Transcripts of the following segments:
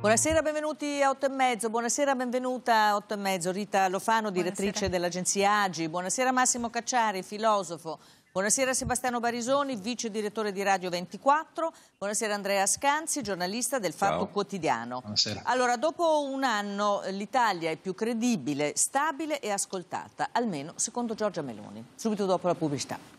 Buonasera, benvenuti a 8 e mezzo. Buonasera, benvenuta a 8 e mezzo. Rita Lofano, direttrice dell'agenzia Agi. Buonasera Massimo Cacciari, filosofo. Buonasera Sebastiano Barisoni, vice direttore di Radio 24. Buonasera Andrea Scanzi, giornalista del Fatto Ciao. Quotidiano. Buonasera. Allora, dopo un anno eh, l'Italia è più credibile, stabile e ascoltata, almeno secondo Giorgia Meloni. Subito dopo la pubblicità.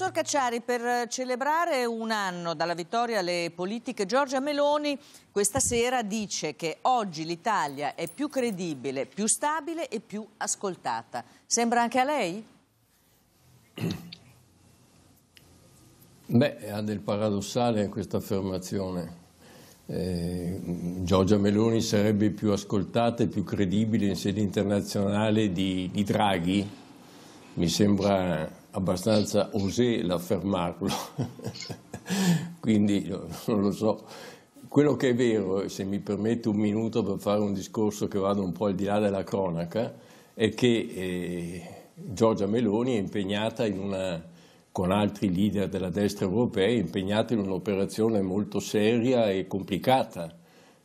Professor Cacciari, per celebrare un anno dalla vittoria alle politiche, Giorgia Meloni questa sera dice che oggi l'Italia è più credibile, più stabile e più ascoltata. Sembra anche a lei? Beh, ha del paradossale questa affermazione. Eh, Giorgia Meloni sarebbe più ascoltata e più credibile in sede internazionale di, di Draghi? Mi sembra abbastanza osé l'affermarlo, quindi non lo so. Quello che è vero, se mi permette un minuto per fare un discorso che vada un po' al di là della cronaca, è che eh, Giorgia Meloni è impegnata una, con altri leader della destra europea, è impegnata in un'operazione molto seria e complicata,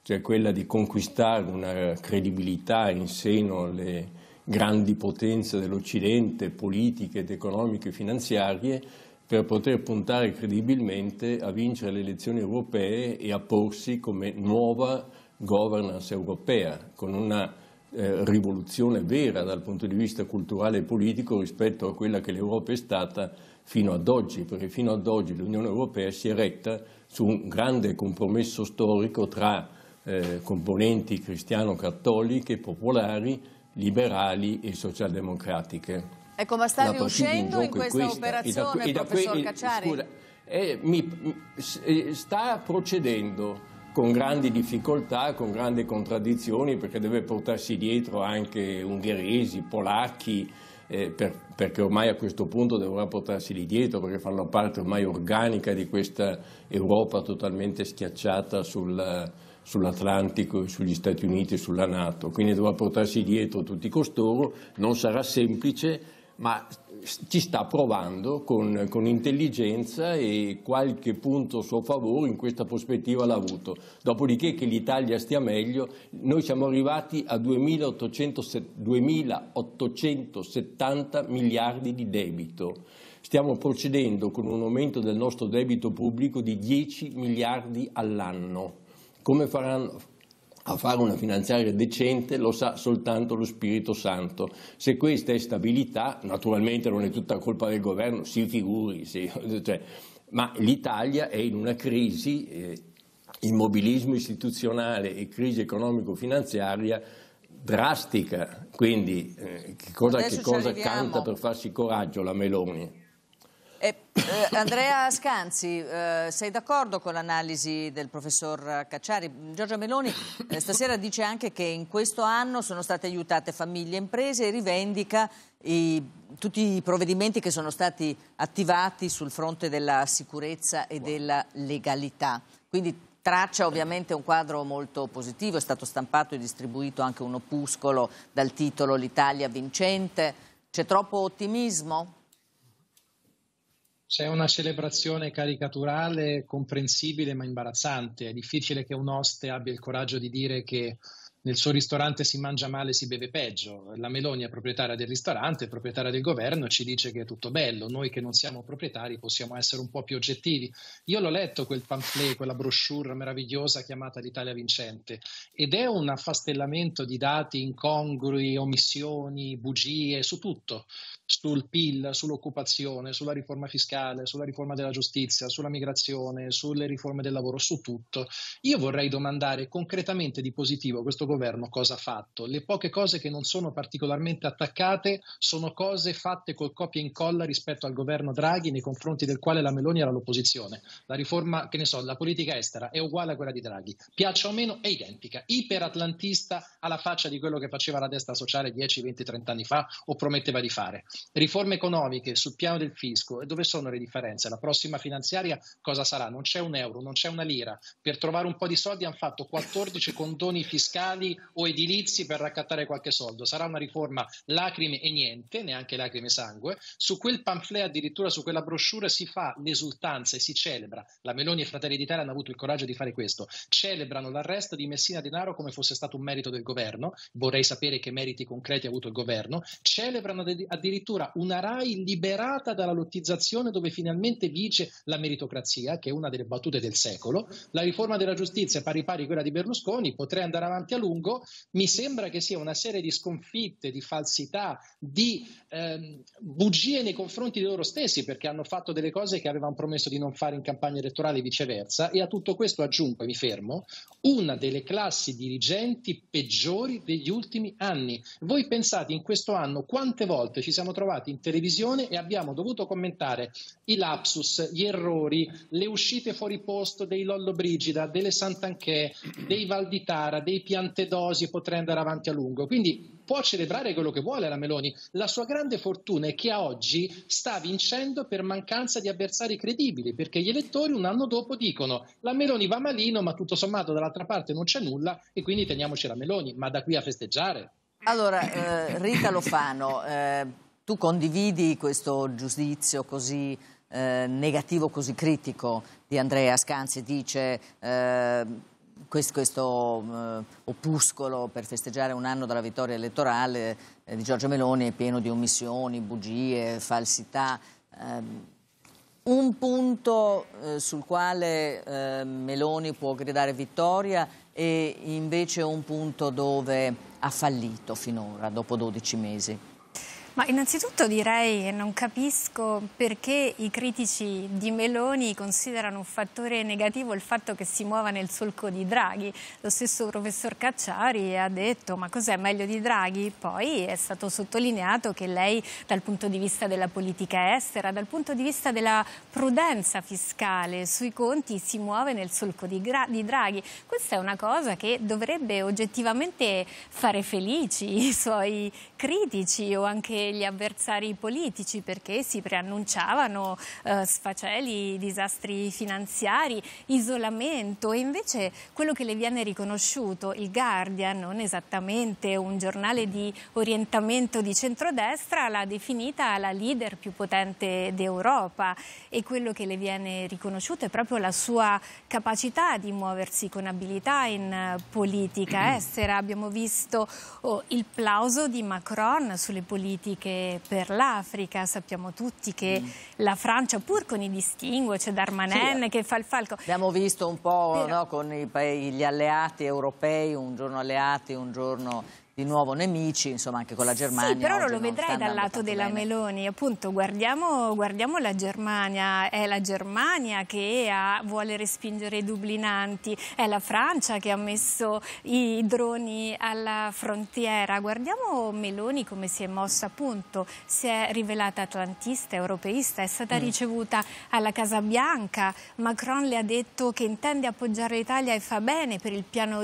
cioè quella di conquistare una credibilità in seno alle grandi potenze dell'Occidente, politiche ed economiche e finanziarie, per poter puntare credibilmente a vincere le elezioni europee e a porsi come nuova governance europea, con una eh, rivoluzione vera dal punto di vista culturale e politico rispetto a quella che l'Europa è stata fino ad oggi, perché fino ad oggi l'Unione Europea si è retta su un grande compromesso storico tra eh, componenti cristiano-cattoliche, popolari, liberali e socialdemocratiche. Ecco, ma sta riuscendo in, in questa, questa, operazione, da, professor qui, Cacciari? Scusa, eh, mi, eh, sta procedendo con grandi difficoltà, con grandi contraddizioni, perché deve portarsi dietro anche ungheresi, polacchi, eh, per, perché ormai a questo punto dovrà portarsi lì dietro, perché fanno parte ormai organica di questa Europa totalmente schiacciata sul sull'Atlantico, sugli Stati Uniti e sulla Nato, quindi dovrà portarsi dietro tutti costoro, non sarà semplice, ma ci sta provando con, con intelligenza e qualche punto a suo favore in questa prospettiva l'ha avuto. Dopodiché che l'Italia stia meglio, noi siamo arrivati a 2.870 miliardi di debito stiamo procedendo con un aumento del nostro debito pubblico di 10 miliardi all'anno. Come faranno a fare una finanziaria decente lo sa soltanto lo Spirito Santo. Se questa è stabilità, naturalmente non è tutta colpa del governo, si figuri, sì. cioè, ma l'Italia è in una crisi, eh, immobilismo istituzionale e crisi economico-finanziaria drastica, quindi eh, che cosa, che cosa canta per farsi coraggio la Meloni? Eh, eh, Andrea Scanzi, eh, sei d'accordo con l'analisi del professor Cacciari? Giorgia Meloni eh, stasera dice anche che in questo anno sono state aiutate famiglie e imprese e rivendica i, tutti i provvedimenti che sono stati attivati sul fronte della sicurezza e della legalità. Quindi traccia ovviamente un quadro molto positivo, è stato stampato e distribuito anche un opuscolo dal titolo L'Italia vincente. C'è troppo ottimismo? C'è una celebrazione caricaturale comprensibile ma imbarazzante. È difficile che un oste abbia il coraggio di dire che nel suo ristorante si mangia male e si beve peggio. La Meloni è proprietaria del ristorante, è proprietaria del governo, ci dice che è tutto bello. Noi che non siamo proprietari possiamo essere un po' più oggettivi. Io l'ho letto quel pamphlet, quella brochure meravigliosa chiamata L'Italia vincente ed è un affastellamento di dati incongrui, omissioni, bugie su tutto sul PIL, sull'occupazione, sulla riforma fiscale, sulla riforma della giustizia, sulla migrazione, sulle riforme del lavoro, su tutto. Io vorrei domandare concretamente di positivo a questo governo cosa ha fatto. Le poche cose che non sono particolarmente attaccate sono cose fatte col copia e incolla rispetto al governo Draghi nei confronti del quale la Meloni era l'opposizione. La riforma, che ne so, la politica estera è uguale a quella di Draghi, piaccia o meno è identica, iperatlantista alla faccia di quello che faceva la destra sociale 10, 20, 30 anni fa o prometteva di fare. Riforme economiche sul piano del fisco, e dove sono le differenze? La prossima finanziaria cosa sarà? Non c'è un euro, non c'è una lira. Per trovare un po' di soldi hanno fatto 14 condoni fiscali o edilizi per raccattare qualche soldo. Sarà una riforma lacrime e niente, neanche lacrime e sangue. Su quel pamphlet, addirittura su quella brochure, si fa l'esultanza e si celebra. La Meloni e Fratelli d'Italia hanno avuto il coraggio di fare questo. Celebrano l'arresto di Messina Denaro come fosse stato un merito del governo. Vorrei sapere che meriti concreti ha avuto il governo. Celebrano addirittura addirittura una RAI liberata dalla lottizzazione dove finalmente vince la meritocrazia, che è una delle battute del secolo, la riforma della giustizia pari pari quella di Berlusconi, potrei andare avanti a lungo, mi sembra che sia una serie di sconfitte, di falsità, di ehm, bugie nei confronti di loro stessi, perché hanno fatto delle cose che avevano promesso di non fare in campagna elettorale e viceversa, e a tutto questo aggiungo, e mi fermo, una delle classi dirigenti peggiori degli ultimi anni. Voi pensate in questo anno quante volte ci siamo trovati in televisione e abbiamo dovuto commentare i lapsus, gli errori, le uscite fuori posto dei Lollo Brigida, delle Sant'Anchè, dei Valditara, dei Piantedosi, potrei andare avanti a lungo. Quindi può celebrare quello che vuole la Meloni. La sua grande fortuna è che oggi sta vincendo per mancanza di avversari credibili, perché gli elettori un anno dopo dicono la Meloni va malino, ma tutto sommato dall'altra parte non c'è nulla e quindi teniamoci la Meloni, ma da qui a festeggiare. Allora, eh, Rita Lofano, eh, tu condividi questo giudizio così eh, negativo, così critico di Andrea Scanzi? Dice eh, questo, questo eh, opuscolo per festeggiare un anno dalla vittoria elettorale eh, di Giorgio Meloni è pieno di omissioni, bugie, falsità. Ehm, un punto eh, sul quale eh, Meloni può gridare vittoria e invece un punto dove ha fallito finora, dopo 12 mesi. Ma innanzitutto direi che non capisco perché i critici di Meloni considerano un fattore negativo il fatto che si muova nel solco di Draghi. Lo stesso professor Cacciari ha detto ma cos'è meglio di Draghi? Poi è stato sottolineato che lei dal punto di vista della politica estera, dal punto di vista della prudenza fiscale sui conti si muove nel solco di, di Draghi. Questa è una cosa che dovrebbe oggettivamente fare felici i suoi critici o anche gli avversari politici perché si preannunciavano eh, sfaceli, disastri finanziari, isolamento e invece quello che le viene riconosciuto, il Guardian, non esattamente un giornale di orientamento di centrodestra, l'ha definita la leader più potente d'Europa e quello che le viene riconosciuto è proprio la sua capacità di muoversi con abilità in eh, politica estera. Eh, abbiamo visto oh, il plauso di Macron sulle politiche politiche per l'Africa. Sappiamo tutti che mm. la Francia, pur con i distinguo, c'è Darmanin sì, che fa il falco. Abbiamo visto un po' Però... no, con i, gli alleati europei, un giorno alleati, un giorno di nuovo nemici, insomma anche con la Germania. Sì, però lo vedrai dal lato della bene. Meloni, appunto guardiamo, guardiamo, la Germania, è la Germania che ha, vuole respingere i dublinanti, è la Francia che ha messo i droni alla frontiera, guardiamo Meloni come si è mossa appunto, si è rivelata atlantista, europeista, è stata mm. ricevuta alla Casa Bianca, Macron le ha detto che intende appoggiare l'Italia e fa bene per il piano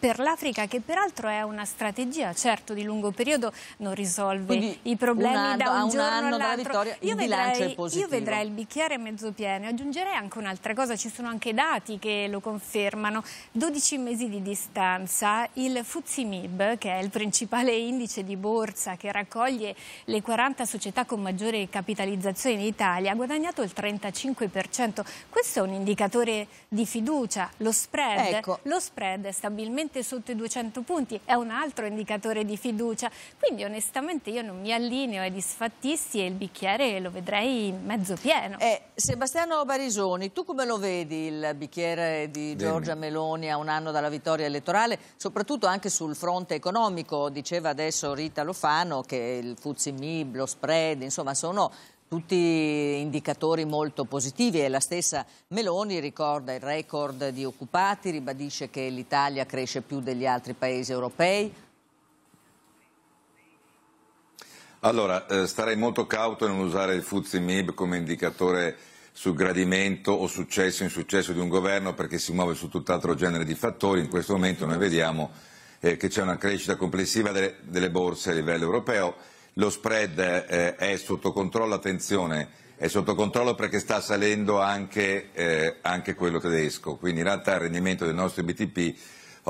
per l'Africa che peraltro è una strategia strategia, certo di lungo periodo non risolve Quindi i problemi un anno, da un, un giorno all'altro. Io, vedrei, io vedrei il bicchiere mezzo pieno e aggiungerei anche un'altra cosa, ci sono anche dati che lo confermano. 12 mesi di distanza, il FUZIMIB, che è il principale indice di borsa che raccoglie le 40 società con maggiore capitalizzazione in Italia, ha guadagnato il 35%. Questo è un indicatore di fiducia. Lo spread, ecco. lo spread è stabilmente sotto i 200 punti, è un altro indicatore indicatore di fiducia. Quindi onestamente io non mi allineo ai disfattisti e il bicchiere lo vedrei mezzo pieno. Eh, Sebastiano Barisoni, tu come lo vedi il bicchiere di Giorgia Dimmi. Meloni a un anno dalla vittoria elettorale, soprattutto anche sul fronte economico? Diceva adesso Rita Lofano che il Mib, lo spread, insomma sono tutti indicatori molto positivi e la stessa Meloni ricorda il record di occupati, ribadisce che l'Italia cresce più degli altri paesi europei, Allora, eh, starei molto cauto nel usare il Fuzzi MIB come indicatore sul gradimento o successo o insuccesso di un governo perché si muove su tutt'altro genere di fattori. In questo momento noi vediamo eh, che c'è una crescita complessiva delle, delle, borse a livello europeo, lo spread eh, è sotto controllo, attenzione, è sotto controllo perché sta salendo anche, eh, anche quello tedesco, quindi in realtà il rendimento dei nostri BTP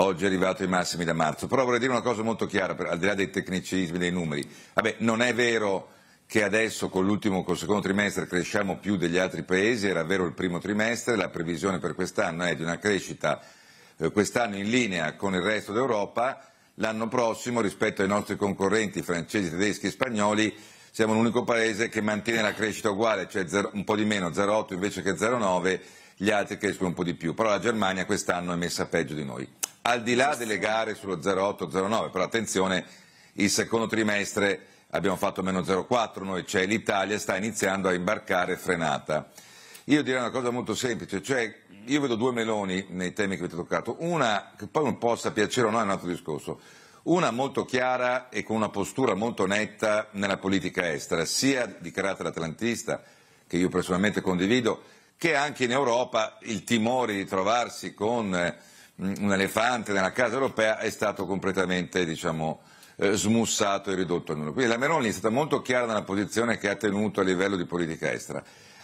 oggi è arrivato ai massimi da marzo. Però vorrei dire una cosa molto chiara, per, al di là dei tecnicismi, dei numeri. Vabbè, non è vero che adesso con l'ultimo, col secondo trimestre cresciamo più degli altri paesi, era vero il primo trimestre, la previsione per quest'anno è di una crescita eh, quest'anno in linea con il resto d'Europa, l'anno prossimo rispetto ai nostri concorrenti francesi, tedeschi e spagnoli siamo l'unico paese che mantiene la crescita uguale, cioè zero, un po' di meno, 0,8 invece che 0,9, gli altri crescono un po' di più, però la Germania quest'anno è messa peggio di noi al di là delle gare sullo 0,8-0,9, però attenzione, il secondo trimestre abbiamo fatto meno 0,4 noi, cioè l'Italia sta iniziando a imbarcare frenata. Io direi una cosa molto semplice, cioè io vedo due meloni nei temi che avete toccato, una che poi non possa piacere o no è un altro discorso, una molto chiara e con una postura molto netta nella politica estera, sia di carattere atlantista, che io personalmente condivido, che anche in Europa il timore di trovarsi con eh, un elefante nella casa europea, è stato completamente diciamo, eh, smussato e ridotto a nulla. Quindi la Meroni è stata molto chiara nella posizione che ha tenuto a livello di politica estera.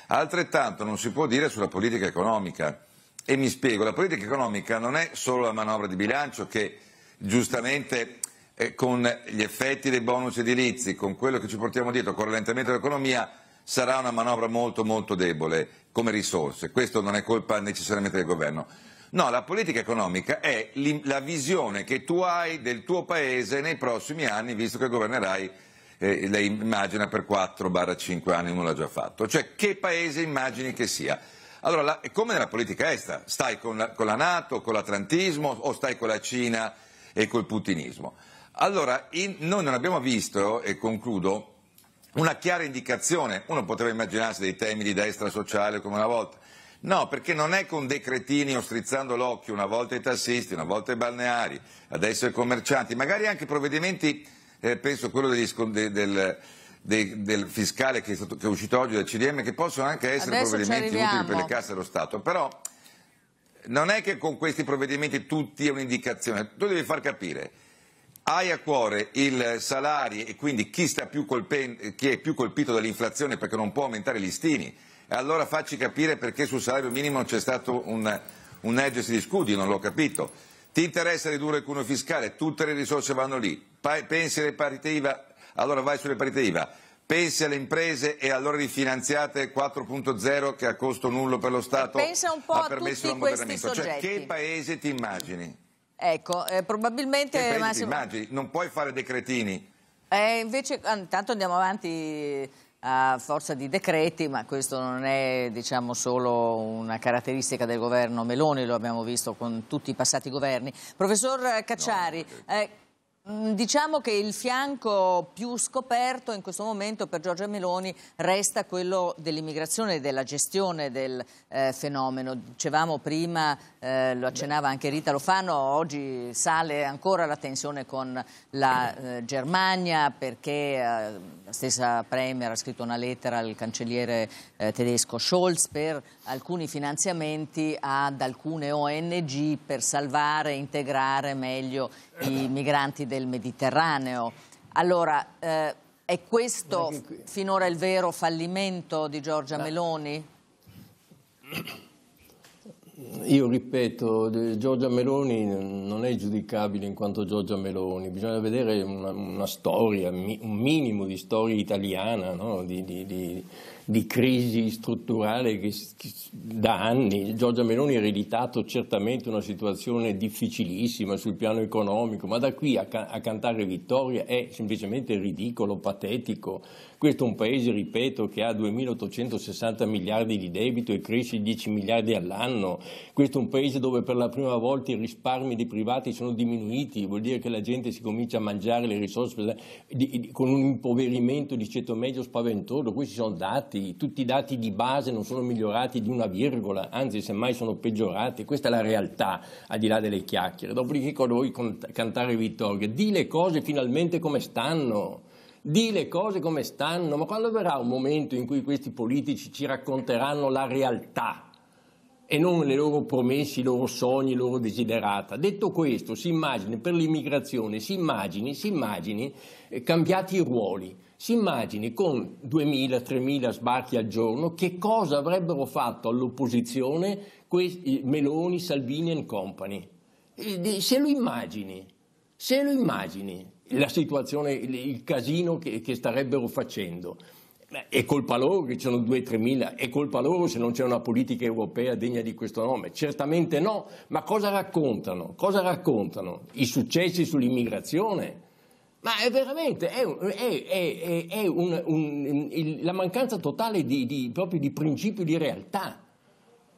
Altrettanto non si può dire sulla politica economica. E mi spiego, la politica economica non è solo la manovra di bilancio che giustamente eh, con gli effetti dei bonus edilizi, con quello che ci portiamo dietro, con il rallentamento dell'economia, sarà una manovra molto molto debole come risorse. Questo non è colpa necessariamente del governo. No, la politica economica è la visione che tu hai del tuo paese nei prossimi anni, visto che governerai, eh, lei immagina, per 4-5 anni, uno l'ha già fatto. Cioè, che paese immagini che sia? Allora, la, come nella politica estera, stai con la, con la Nato, con l'atlantismo o stai con la Cina e col putinismo? Allora, in, noi non abbiamo visto, e concludo, una chiara indicazione, uno poteva immaginarsi dei temi di destra sociale come una volta, No, perché non è con decretini o strizzando l'occhio una volta ai tassisti, una volta ai balneari, adesso ai commercianti, magari anche provvedimenti, eh, penso quello degli, del, del, del, fiscale che è, stato, che è, uscito oggi dal CDM, che possono anche essere adesso provvedimenti utili per le casse dello Stato, però non è che con questi provvedimenti tutti è un'indicazione, tu devi far capire hai a cuore i salari e quindi chi, chi è più colpito dall'inflazione perché non può aumentare gli stini allora facci capire perché sul salario minimo c'è stato un, un edges di scudi, non l'ho capito. Ti interessa ridurre il cuneo fiscale, tutte le risorse vanno lì. Pa- pensi alle parite IVA, allora vai sulle parite IVA. Pensi alle imprese e allora rifinanziate 4.0 che a costo nullo per lo Stato pensa un po' ha permesso l'ammodernamento. Cioè, che paese ti immagini? Ecco, eh, probabilmente... Che paese Massimo... ti immagini? Non puoi fare decretini. Eh, invece, ah, intanto andiamo avanti a forza di decreti, ma questo non è diciamo, solo una caratteristica del governo Meloni, lo abbiamo visto con tutti i passati governi. Professor Cacciari, no, Eh, Mm, diciamo che il fianco più scoperto in questo momento per Giorgia Meloni resta quello dell'immigrazione e della gestione del eh, fenomeno. Dicevamo prima, eh, lo accennava anche Rita Lofano, oggi sale ancora la tensione con la eh, Germania perché eh, la stessa Premier ha scritto una lettera al cancelliere eh, tedesco Scholz per alcuni finanziamenti ad alcune ONG per salvare e integrare meglio i migranti del Mediterraneo. Allora, eh, è questo finora il vero fallimento di Giorgia Meloni? Io ripeto, Giorgia Meloni non è giudicabile in quanto Giorgia Meloni, bisogna vedere una, una storia, un minimo di storia italiana, no? di, di, di di crisi strutturale che, che da anni Giorgia Meloni ha ereditato certamente una situazione difficilissima sul piano economico, ma da qui a, a cantare vittoria è semplicemente ridicolo, patetico, questo è un paese, ripeto, che ha 2.860 miliardi di debito e cresce 10 miliardi all'anno. Questo è un paese dove per la prima volta i risparmi dei privati sono diminuiti, vuol dire che la gente si comincia a mangiare le risorse eh, con un impoverimento di ceto medio spaventoso. Questi sono dati, tutti i dati di base non sono migliorati di una virgola, anzi semmai sono peggiorati. Questa è la realtà, al di là delle chiacchiere. Dopodiché cosa vuoi cantare vittoria? Di le cose finalmente come stanno di le cose come stanno, ma quando verrà un momento in cui questi politici ci racconteranno la realtà e non le loro promesse, i loro sogni, i loro desiderata. Detto questo, si immagini per l'immigrazione, si immagini, si immagini eh, cambiati i ruoli, si immagini con 2.000-3.000 sbarchi al giorno che cosa avrebbero fatto all'opposizione questi, Meloni, Salvini e company. Se lo immagini, se lo immagini la situazione, il casino che, che starebbero facendo. È colpa loro che ci sono 2-3 mila, è colpa loro se non c'è una politica europea degna di questo nome? Certamente no, ma cosa raccontano? Cosa raccontano? I successi sull'immigrazione? Ma è veramente è, è, è, un, un, il, la mancanza totale di, di, proprio di principio di realtà.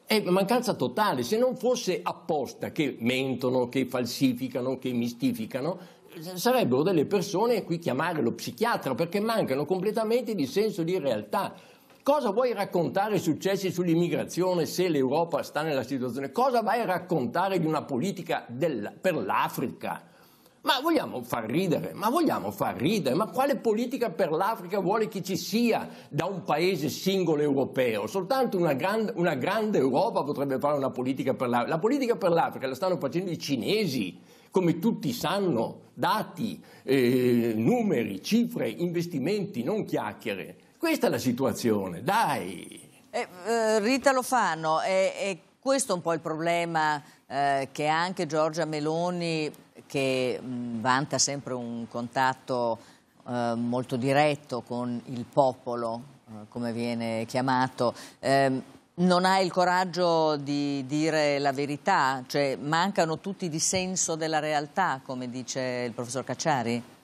È mancanza totale, se non fosse apposta che mentono, che falsificano, che mistificano, sarebbero delle persone a cui chiamare lo psichiatra perché mancano completamente di senso di realtà. Cosa vuoi raccontare successi sull'immigrazione se l'Europa sta nella situazione? Cosa vai a raccontare di una politica del, per l'Africa? Ma vogliamo far ridere, ma vogliamo far ridere, ma quale politica per l'Africa vuole che ci sia da un paese singolo europeo? Soltanto una, gran, una grande Europa potrebbe fare una politica per l'Africa. La politica per l'Africa la stanno facendo i cinesi, come tutti sanno, dati, eh, numeri, cifre, investimenti, non chiacchiere. Questa è la situazione, dai! Eh, eh, Rita Lofano, è, questo un po' il problema eh, che anche Giorgia Meloni, che mh, mm, vanta sempre un contatto eh, molto diretto con il popolo, eh, come viene chiamato. Ehm, non ha il coraggio di dire la verità, cioè mancano tutti di senso della realtà, come dice il professor Cacciari?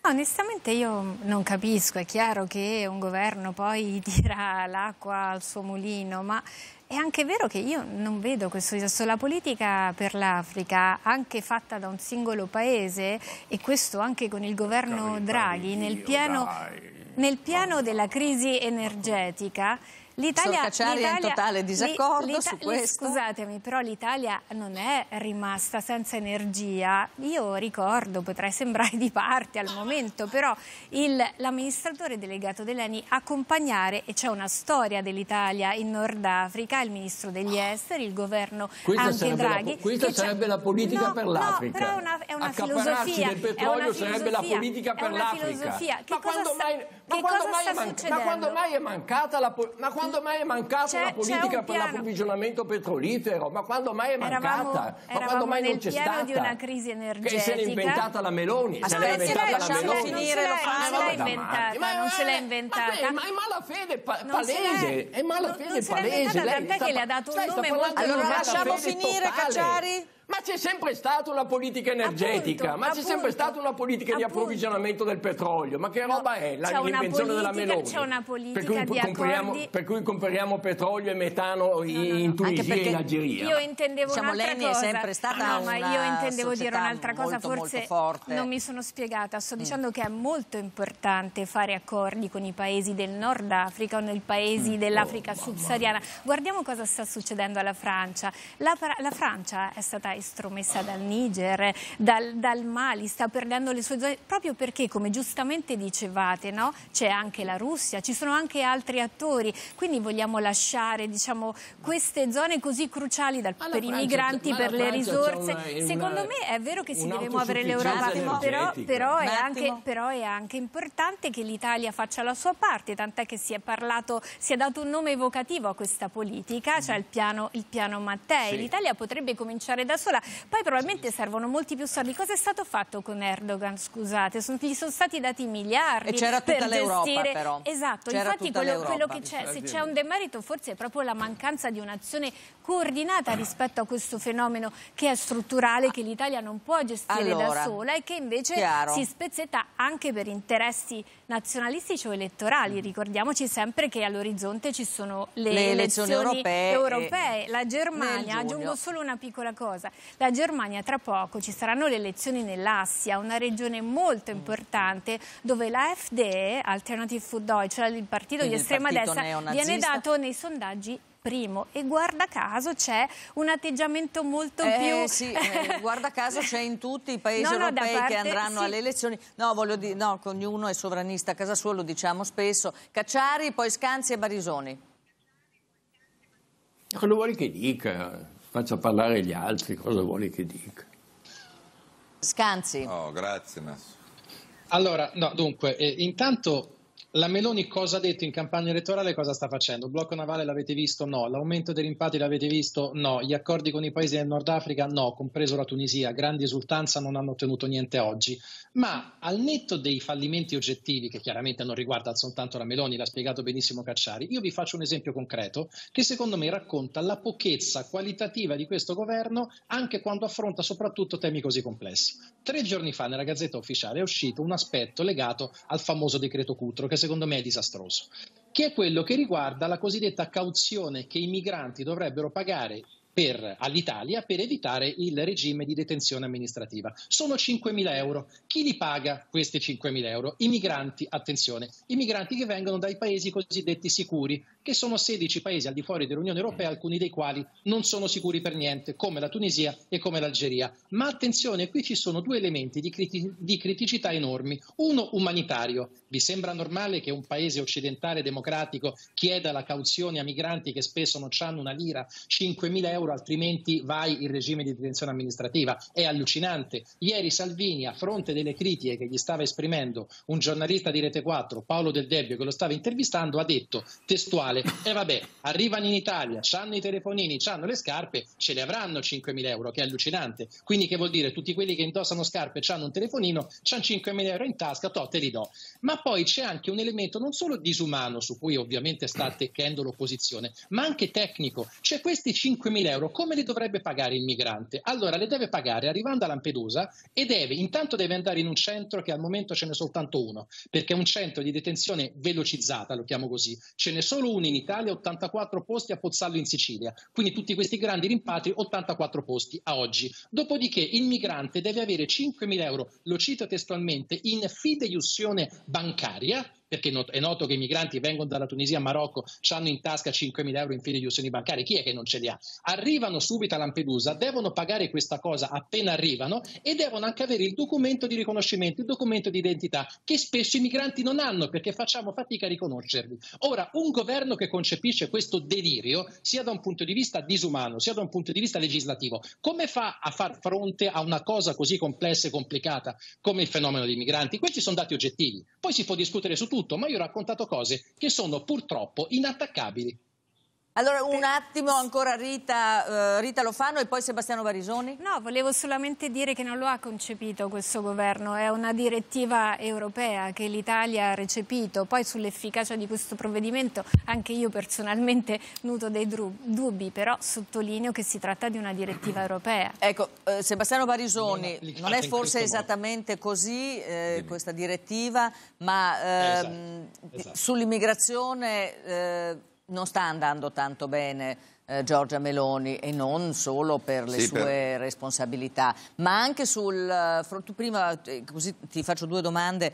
onestamente io non capisco, è chiaro che un governo poi tira l'acqua al suo mulino, ma è anche vero che io non vedo questo disastro. La politica per l'Africa, anche fatta da un singolo paese, e questo anche con il governo Draghi, nel pieno, nel piano della crisi energetica, L'Italia, Sorcacciari è in totale disaccordo su questo. Scusatemi, però l'Italia non è rimasta senza energia. Io ricordo, potrei sembrare di parte al momento, però l'amministratore delegato dell'ENI accompagnare, e c'è una storia dell'Italia in Nord Africa, il ministro degli ah. esteri, il governo questa anche Draghi. La, questa sarebbe la politica no, per l'Africa. No, però è una, è una filosofia. del petrolio sarebbe la politica per l'Africa. Ma, quando mai, ma, quando mai è mancata la politica? quando mai è mancata la politica per l'approvvigionamento petrolifero? Ma quando mai è mancata? Eravamo, ma quando mai non c'è stata? di una crisi energetica. Che se l'è inventata la Meloni. se l'è inventata la Meloni. se l'è inventata, non se l'è eh, inventata. Ma è malafede palese, è malafede palese. Tant'è che le ha dato un nome molto... Allora lasciamo finire Cacciari. Ma c'è sempre stata una politica energetica, appunto, ma appunto, c'è sempre stata una politica appunto. di approvvigionamento del petrolio. Ma che no, roba è? La, l'invenzione politica, della Meloni. C'è una politica per cui, di compriamo, per cui compriamo petrolio e metano no, in, no, in Tunisia e in Algeria. Io intendevo diciamo, un'altra cosa. è sempre stata no, una ma io intendevo dire un'altra cosa, molto, forse molto non mi sono spiegata. Sto mm. dicendo che è molto importante fare accordi con i paesi del Nord Africa o nei paesi mm. dell'Africa oh, subsahariana. Guardiamo cosa sta succedendo alla Francia. la, la Francia è stata estromessa dal Niger, dal, dal, Mali, sta perdendo le sue zone, proprio perché, come giustamente dicevate, no? c'è anche la Russia, ci sono anche altri attori, quindi vogliamo lasciare diciamo, queste zone così cruciali dal, per Francia, i migranti, per le risorse. Una, Secondo me è vero che si deve muovere l'Europa, però, però, però, è anche importante che l'Italia faccia la sua parte, tant'è che si è parlato, si è dato un nome evocativo a questa politica, cioè il piano, il piano Mattei. Sì. L'Italia potrebbe cominciare da sola sola, poi probabilmente servono molti più soldi. Cosa è stato fatto con Erdogan? Scusate, sono, gli sono stati dati miliardi. E c'era tutta l'Europa però. Esatto, infatti quello, quello, che c'è, se c'è un demerito forse è proprio la mancanza di un'azione coordinata rispetto a questo fenomeno che è strutturale, che l'Italia non può gestire allora, da sola e che invece chiaro. si spezzetta anche per interessi nazionalistici o elettorali. Mm. Ricordiamoci sempre che all'orizzonte ci sono le, le elezioni, europee, europee. La Germania, aggiungo solo una piccola cosa, la Germania tra poco ci saranno le elezioni nell'Assia, una regione molto mm, importante dove la FD, Alternative for Deutschland, cioè il partito Quindi di estrema destra, viene dato nei sondaggi primo e guarda caso c'è un atteggiamento molto eh, più... Sì, eh, guarda caso c'è in tutti i paesi no, europei parte, che andranno sì. alle elezioni. No, voglio dire, no, ognuno è sovranista a casa sua, lo diciamo spesso. Cacciari, poi Scanzi e Barisoni. Cosa vuole che dica? Faccia parlare gli altri, cosa vuole che dica? Scanzi. Oh, grazie Massimo. Allora, no, dunque, eh, intanto la Meloni cosa ha detto in campagna elettorale, cosa sta facendo? blocco navale l'avete visto? No. L'aumento dei rimpatri l'avete visto? No. Gli accordi con i paesi del Nord Africa? No, compreso la Tunisia. Grande esultanza, non hanno ottenuto niente oggi. Ma al netto dei fallimenti oggettivi, che chiaramente non riguarda soltanto la Meloni, l'ha spiegato benissimo Cacciari, io vi faccio un esempio concreto che secondo me racconta la pochezza qualitativa di questo governo anche quando affronta soprattutto temi così complessi. Tre giorni fa nella Gazzetta Ufficiale è uscito un aspetto legato al famoso decreto Cutro, che secondo me è disastroso, che è quello che riguarda la cosiddetta cauzione che i migranti dovrebbero pagare per, all'Italia per evitare il regime di detenzione amministrativa. Sono 5.000 euro. Chi li paga questi 5.000 euro? I migranti, attenzione, i migranti che vengono dai paesi cosiddetti sicuri, che sono 16 paesi al di fuori dell'Unione Europea, alcuni dei quali non sono sicuri per niente, come la Tunisia e come l'Algeria. Ma attenzione, qui ci sono due elementi di, criti- di criticità enormi. Uno umanitario. Vi sembra normale che un paese occidentale democratico chieda la cauzione a migranti che spesso non hanno una lira, 5.000 euro? euro, altrimenti vai in regime di detenzione amministrativa. È allucinante. Ieri Salvini, a fronte delle critiche che gli stava esprimendo un giornalista di Rete 4, Paolo Del Debbio, che lo stava intervistando, ha detto testuale, e eh, vabbè, arrivano in Italia, hanno i telefonini, hanno le scarpe, ce le avranno 5.000 euro, che è allucinante. Quindi che vuol dire? Tutti quelli che indossano scarpe, hanno un telefonino, hanno 5.000 euro in tasca, to, te li do. Ma poi c'è anche un elemento non solo disumano, su cui ovviamente sta attecchendo l'opposizione, ma anche tecnico. Cioè questi 5.000 euro euro come li dovrebbe pagare il migrante? Allora le deve pagare arrivando a Lampedusa e deve, intanto deve andare in un centro che al momento ce n'è soltanto uno, perché è un centro di detenzione velocizzata, lo chiamo così, ce n'è solo uno in Italia, 84 posti a Pozzallo in Sicilia, quindi tutti questi grandi rimpatri, 84 posti a oggi. Dopodiché il migrante deve avere 5.000 euro, lo cito testualmente, in fideiussione bancaria, perché è noto che i migranti vengono dalla Tunisia a Marocco, hanno in tasca 5.000 euro in fine di fideiussioni bancarie, chi è che non ce li ha? Arrivano subito a Lampedusa, devono pagare questa cosa appena arrivano e devono anche avere il documento di riconoscimento, il documento di identità, che spesso i migranti non hanno perché facciamo fatica a riconoscerli. Ora, un governo che concepisce questo delirio, sia da un punto di vista disumano, sia da un punto di vista legislativo, come fa a far fronte a una cosa così complessa e complicata come il fenomeno dei migranti? Questi sono dati oggettivi, poi si può discutere su tutto tutto, ma io ho raccontato cose che sono purtroppo inattaccabili. Allora un attimo ancora Rita, uh, Rita Lofano e poi Sebastiano Barisoni. No, volevo solamente dire che non lo ha concepito questo governo, è una direttiva europea che l'Italia ha recepito. Poi sull'efficacia di questo provvedimento anche io personalmente nudo dei dubbi, però sottolineo che si tratta di una direttiva europea. Ecco, eh, Sebastiano Barisoni, non, non è forse esattamente modo. così eh, questa direttiva, ma eh, esatto, esatto. sull'immigrazione eh, non sta andando tanto bene eh, Giorgia Meloni e non solo per le sì, sue per... responsabilità, ma anche sul eh, fronte prima, eh, così ti faccio due domande.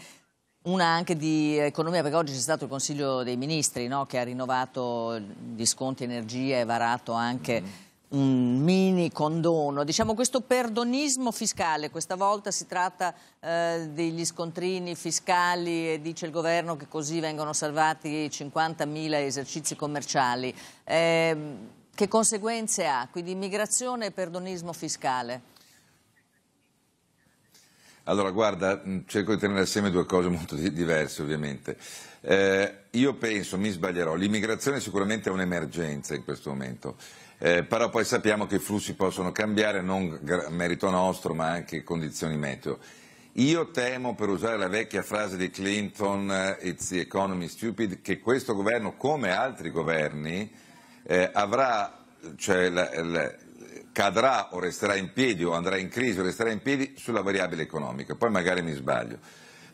Una anche di economia, perché oggi c'è stato il Consiglio dei Ministri no? che ha rinnovato gli sconti energia e varato anche mm un mini condono, diciamo questo perdonismo fiscale, questa volta si tratta eh, degli scontrini fiscali e dice il governo che così vengono salvati 50.000 esercizi commerciali. Eh, che conseguenze ha? Quindi immigrazione e perdonismo fiscale. Allora, guarda, mm, cerco di tenere assieme due cose molto diverse, ovviamente. Eh, io penso, mi sbaglierò, l'immigrazione sicuramente è un'emergenza in questo momento eh, però poi sappiamo che i flussi possono cambiare, non merito nostro, ma anche condizioni meteo. Io temo, per usare la vecchia frase di Clinton, eh, It's the economy stupid, che questo governo, come altri governi, eh, avrà, cioè, la, la, cadrà o resterà in piedi o andrà in crisi o resterà in piedi sulla variabile economica. Poi magari mi sbaglio.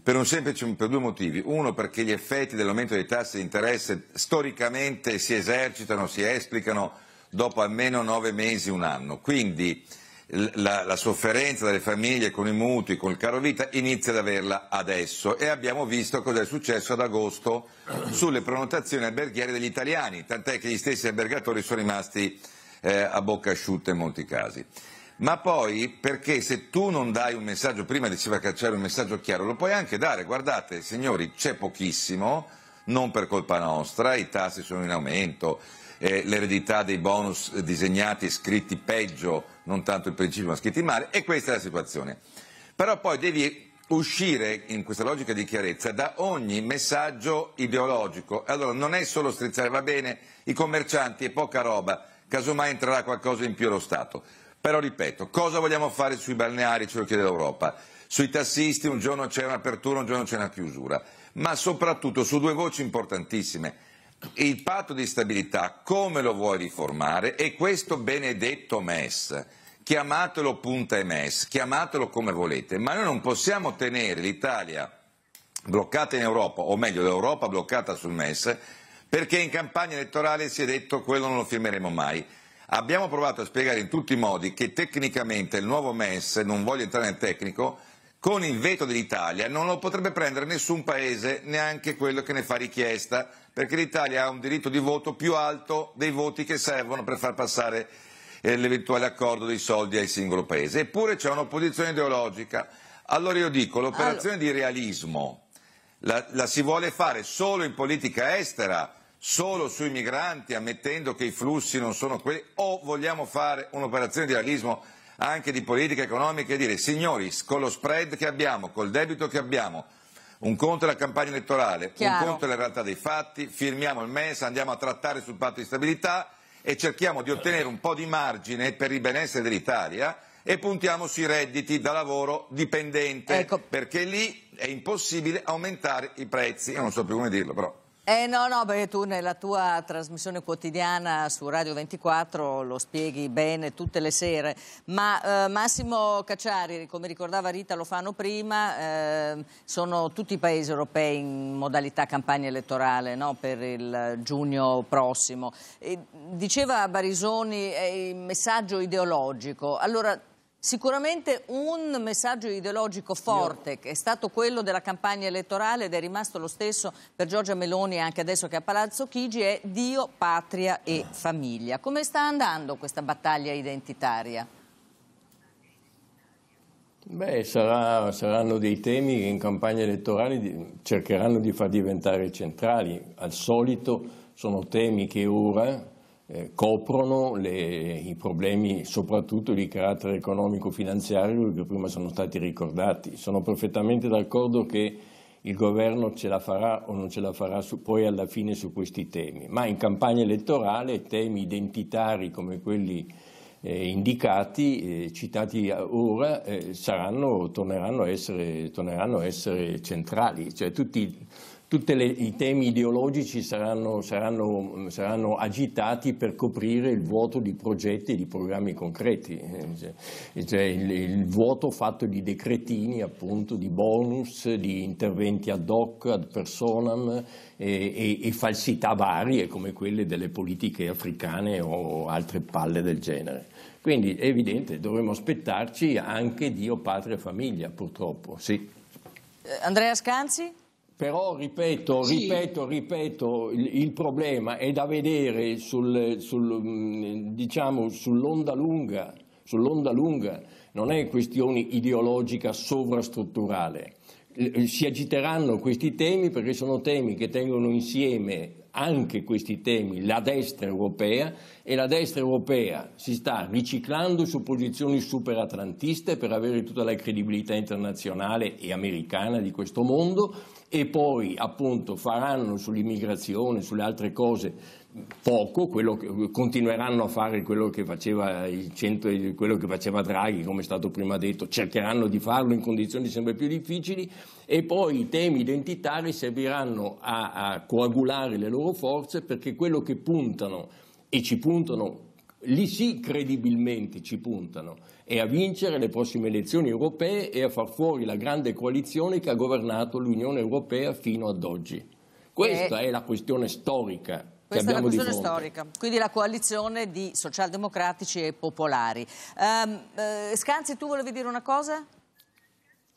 Per, semplice, per due motivi. Uno, perché gli effetti dell'aumento dei tassi di interesse storicamente si esercitano, si esplicano dopo almeno nove mesi, un anno. Quindi la, la, sofferenza delle famiglie con i mutui, con il caro vita, inizia ad averla adesso e abbiamo visto cosa è successo ad agosto sulle prenotazioni alberghiere degli italiani, tant'è che gli stessi albergatori sono rimasti eh, a bocca asciutta in molti casi. Ma poi perché se tu non dai un messaggio, prima diceva Cacciare un messaggio chiaro, lo puoi anche dare, guardate signori c'è pochissimo, non per colpa nostra, i tassi sono in aumento, eh, l'eredità dei bonus disegnati e scritti peggio, non tanto il principio ma scritti male, e questa è la situazione. Però poi devi uscire in questa logica di chiarezza da ogni messaggio ideologico. Allora non è solo strizzare, va bene, i commercianti è poca roba, casomai entrerà qualcosa in più allo Stato. Però ripeto, cosa vogliamo fare sui balneari, ce lo chiede l'Europa, sui tassisti un giorno c'è un'apertura, un giorno c'è una chiusura, ma soprattutto su due voci importantissime il patto di stabilità come lo vuoi riformare e questo benedetto MES, chiamatelo punta e MES, chiamatelo come volete, ma noi non possiamo tenere l'Italia bloccata in Europa, o meglio l'Europa bloccata sul MES, perché in campagna elettorale si è detto quello non lo firmeremo mai. Abbiamo provato a spiegare in tutti i modi che tecnicamente il nuovo MES, non voglio entrare nel tecnico, con il veto dell'Italia non lo potrebbe prendere nessun paese, neanche quello che ne fa richiesta, perché l'Italia ha un diritto di voto più alto dei voti che servono per far passare eh, l'eventuale accordo dei soldi al singolo paese. Eppure c'è un'opposizione ideologica. Allora io dico, l'operazione allora. di realismo la, la si vuole fare solo in politica estera, solo sui migranti, ammettendo che i flussi non sono quelli, o vogliamo fare un'operazione di realismo anche di politica economica e dire signori, con lo spread che abbiamo, col debito che abbiamo, un conto della campagna elettorale, Chiaro. un conto della realtà dei fatti, firmiamo il MES, andiamo a trattare sul patto di stabilità e cerchiamo di ottenere un po' di margine per il benessere dell'Italia e puntiamo sui redditi da lavoro dipendente, ecco. perché lì è impossibile aumentare i prezzi, io non so più come dirlo però. Eh no, no, perché tu nella tua trasmissione quotidiana su Radio 24 lo spieghi bene tutte le sere, ma eh, Massimo Cacciari, come ricordava Rita lo fanno prima, eh, sono tutti i paesi europei in modalità campagna elettorale no, per il giugno prossimo. E diceva Barisoni, è il messaggio ideologico. Allora, Sicuramente un messaggio ideologico forte che è stato quello della campagna elettorale ed è rimasto lo stesso per Giorgia Meloni anche adesso che è a Palazzo Chigi è Dio, patria e famiglia. Come sta andando questa battaglia identitaria? Beh, sarà, saranno dei temi che in campagna elettorale cercheranno di far diventare centrali. Al solito sono temi che ora eh, coprono le, i problemi soprattutto di carattere economico-finanziario che prima sono stati ricordati. Sono perfettamente d'accordo che il governo ce la farà o non ce la farà su, poi alla fine su questi temi, ma in campagna elettorale temi identitari come quelli eh, indicati, eh, citati ora, eh, saranno, torneranno, a essere, torneranno a essere centrali. Cioè, tutti, tutti i temi ideologici saranno, saranno, saranno, agitati per coprire il vuoto di progetti e di programmi concreti, eh, cioè il, il, vuoto fatto di decretini, appunto, di bonus, di interventi ad hoc, ad personam eh, e, e, e falsità varie come quelle delle politiche africane o altre palle del genere. Quindi è evidente, dovremo aspettarci anche Dio, patria e famiglia, purtroppo. Sì. Eh, Andrea Scanzi? Però ripeto, sì. ripeto, ripeto, il, il, problema è da vedere sul, sul, diciamo, sull'onda lunga, sull'onda lunga, non è questione ideologica sovrastrutturale. Si agiteranno questi temi perché sono temi che tengono insieme anche questi temi la destra europea e la destra europea si sta riciclando su posizioni superatlantiste per avere tutta la credibilità internazionale e americana di questo mondo e poi appunto faranno sull'immigrazione, sulle altre cose poco, che, continueranno a fare quello che, faceva centro, quello che faceva Draghi, come è stato prima detto, cercheranno di farlo in condizioni sempre più difficili e poi i temi identitari serviranno a, a coagulare le loro forze perché quello che puntano e ci puntano lì sì credibilmente ci puntano, è a vincere le prossime elezioni europee e a far fuori la grande coalizione che ha governato l'Unione Europea fino ad oggi. Questa e... Eh, è la questione storica questa è una questione storica, quindi la coalizione di socialdemocratici e popolari. Um, eh, Scanzi, tu volevi dire una cosa?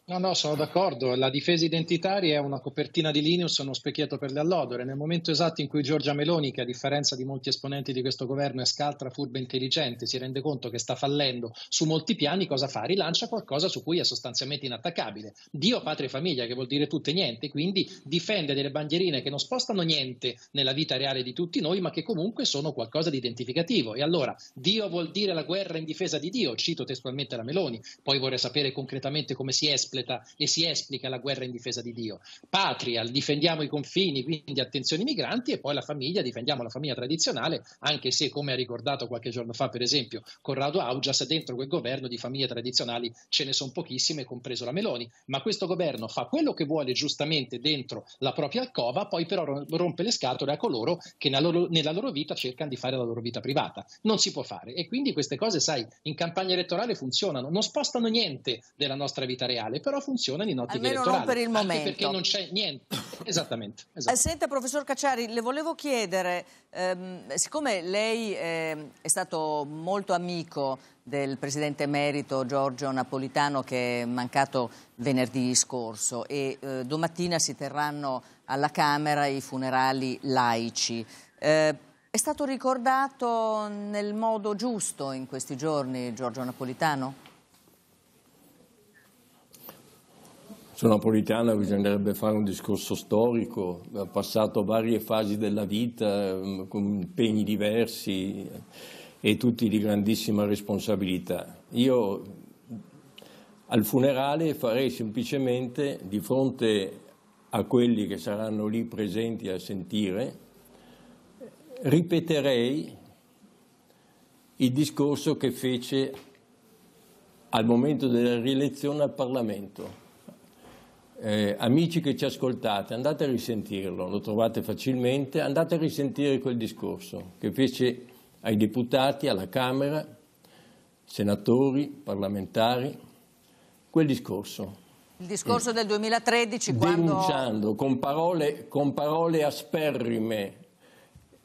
No, no, sono d'accordo. La difesa identitaria è una copertina di Linus, uno specchietto per le allodore. Nel momento esatto in cui Giorgia Meloni, che a differenza di molti esponenti di questo governo è scaltra, furba e intelligente, si rende conto che sta fallendo su molti piani, cosa fa? Rilancia qualcosa su cui è sostanzialmente inattaccabile. Dio, patria e famiglia, che vuol dire tutto e niente, quindi difende delle bandierine che non spostano niente nella vita reale di tutti noi, ma che comunque sono qualcosa di identificativo. E allora, Dio vuol dire la guerra in difesa di Dio, cito testualmente la Meloni. Poi vorrei sapere concretamente come si esprime espleta e si esplica la guerra in difesa di Dio. Patria, difendiamo i confini, quindi attenzione ai migranti e poi la famiglia, difendiamo la famiglia tradizionale, anche se, come ha ricordato qualche giorno fa, per esempio, Corrado Augias, dentro quel governo di famiglie tradizionali ce ne sono pochissime, compreso la Meloni, ma questo governo fa quello che vuole giustamente dentro la propria alcova, poi però rompe le scatole a coloro che nella loro, nella loro vita cercano di fare la loro vita privata. Non si può fare e quindi queste cose, sai, in campagna elettorale funzionano, non spostano niente della nostra vita reale, però funzionano in ottica Almeno elettorale. non per il momento. perché non c'è niente. Esattamente. Eh, esattamente. Senta, professor Cacciari, le volevo chiedere, ehm, siccome lei eh, è stato molto amico del presidente emerito Giorgio Napolitano che è mancato venerdì scorso e eh, domattina si terranno alla Camera i funerali laici. Eh, è stato ricordato nel modo giusto in questi giorni Giorgio Napolitano? Su Napolitano bisognerebbe fare un discorso storico, ha passato varie fasi della vita mm, con impegni diversi e tutti di grandissima responsabilità. Io al funerale farei semplicemente di fronte a quelli che saranno lì presenti a sentire, ripeterei il discorso che fece al momento della rielezione al Parlamento eh, amici che ci ascoltate, andate a risentirlo, lo trovate facilmente, andate a risentire quel discorso che fece ai deputati, alla Camera, senatori, parlamentari, quel discorso. Il discorso eh, del 2013 quando... Denunciando con parole, con parole asperrime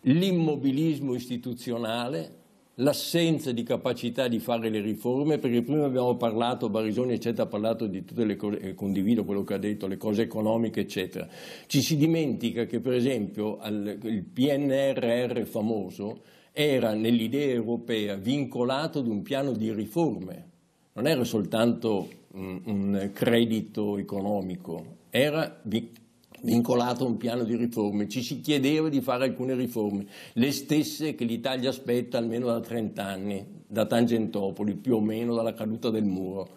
l'immobilismo istituzionale l'assenza di capacità di fare le riforme, perché prima abbiamo parlato, Barisoni eccetera, ha parlato di tutte le cose, e condivido quello che ha detto, le cose economiche eccetera. Ci si dimentica che per esempio al, il PNRR famoso era nell'idea europea vincolato ad un piano di riforme, non era soltanto un, un credito economico, era vincolato vincolato a un piano di riforme, ci si chiedeva di fare alcune riforme, le stesse che l'Italia aspetta almeno da 30 anni, da Tangentopoli, più o meno dalla caduta del muro.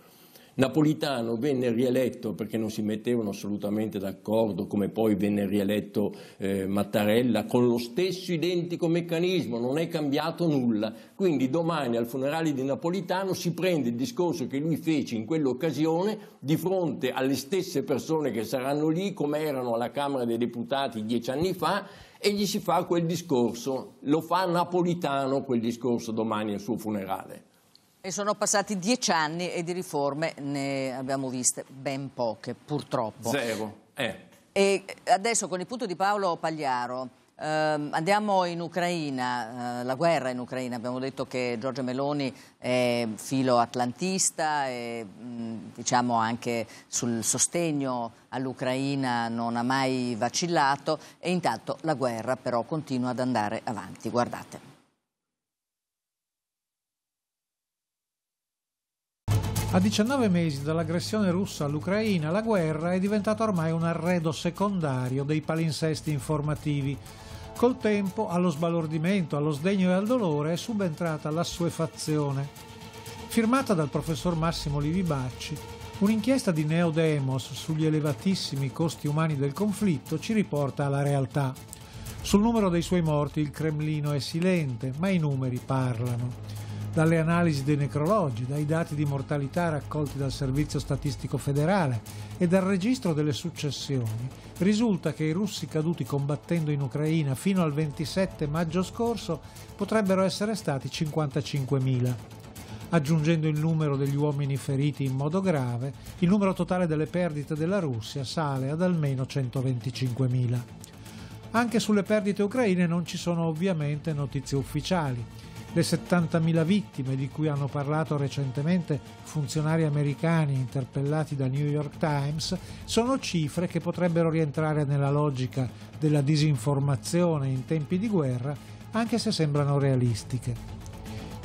Napolitano venne rieletto perché non si mettevano assolutamente d'accordo, come poi venne rieletto eh, Mattarella, con lo stesso identico meccanismo, non è cambiato nulla. Quindi domani al funerale di Napolitano si prende il discorso che lui fece in quell'occasione di fronte alle stesse persone che saranno lì, come erano alla Camera dei Deputati dieci anni fa, e gli si fa quel discorso, lo fa Napolitano quel discorso domani al suo funerale. E sono passati dieci anni e di riforme ne abbiamo viste ben poche, purtroppo. Zero. Eh. E adesso con il punto di Paolo Pagliaro. Ehm, andiamo in Ucraina, eh, la guerra in Ucraina, abbiamo detto che Giorgio Meloni è filo atlantista e mh, diciamo anche sul sostegno all'Ucraina non ha mai vacillato e intanto la guerra però continua ad andare avanti, guardate. A 19 mesi dall'aggressione russa all'Ucraina, la guerra è diventata ormai un arredo secondario dei palinsesti informativi. Col tempo, allo sbalordimento, allo sdegno e al dolore è subentrata la sua fazione. Firmata dal professor Massimo Livi Bacci, un'inchiesta di Neodemos sugli elevatissimi costi umani del conflitto ci riporta alla realtà. Sul numero dei suoi morti il Cremlino è silente, ma i numeri parlano dalle analisi dei necrologi, dai dati di mortalità raccolti dal Servizio Statistico Federale e dal registro delle successioni, risulta che i russi caduti combattendo in Ucraina fino al 27 maggio scorso potrebbero essere stati 55.000. Aggiungendo il numero degli uomini feriti in modo grave, il numero totale delle perdite della Russia sale ad almeno 125.000. Anche sulle perdite ucraine non ci sono ovviamente notizie ufficiali le 70.000 vittime di cui hanno parlato recentemente funzionari americani interpellati da New York Times sono cifre che potrebbero rientrare nella logica della disinformazione in tempi di guerra, anche se sembrano realistiche.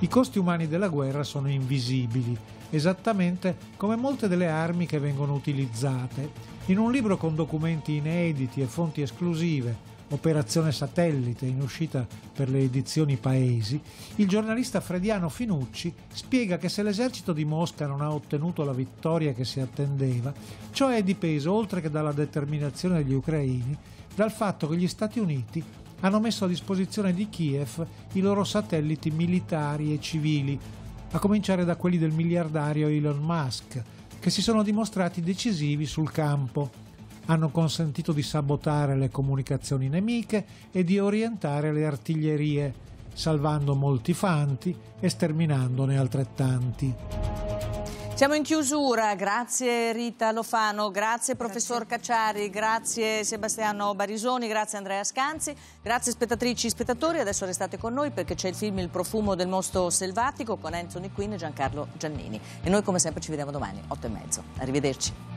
I costi umani della guerra sono invisibili, esattamente come molte delle armi che vengono utilizzate. In un libro con documenti inediti e fonti esclusive Operazione Satellite in uscita per le edizioni Paesi, il giornalista frediano Finucci spiega che se l'esercito di Mosca non ha ottenuto la vittoria che si attendeva, ciò è dipeso, oltre che dalla determinazione degli ucraini, dal fatto che gli Stati Uniti hanno messo a disposizione di Kiev i loro satelliti militari e civili, a cominciare da quelli del miliardario Elon Musk, che si sono dimostrati decisivi sul campo hanno consentito di sabotare le comunicazioni nemiche e di orientare le artiglierie, salvando molti fanti e sterminandone altrettanti. Siamo in chiusura, grazie Rita Lofano, grazie professor Cacciari, grazie Sebastiano Barisoni, grazie Andrea Scanzi, grazie spettatrici e spettatori, adesso restate con noi perché c'è il film Il profumo del mostro selvatico con Anthony Quinn e Giancarlo Giannini e noi come sempre ci vediamo domani, 8 e mezzo, arrivederci.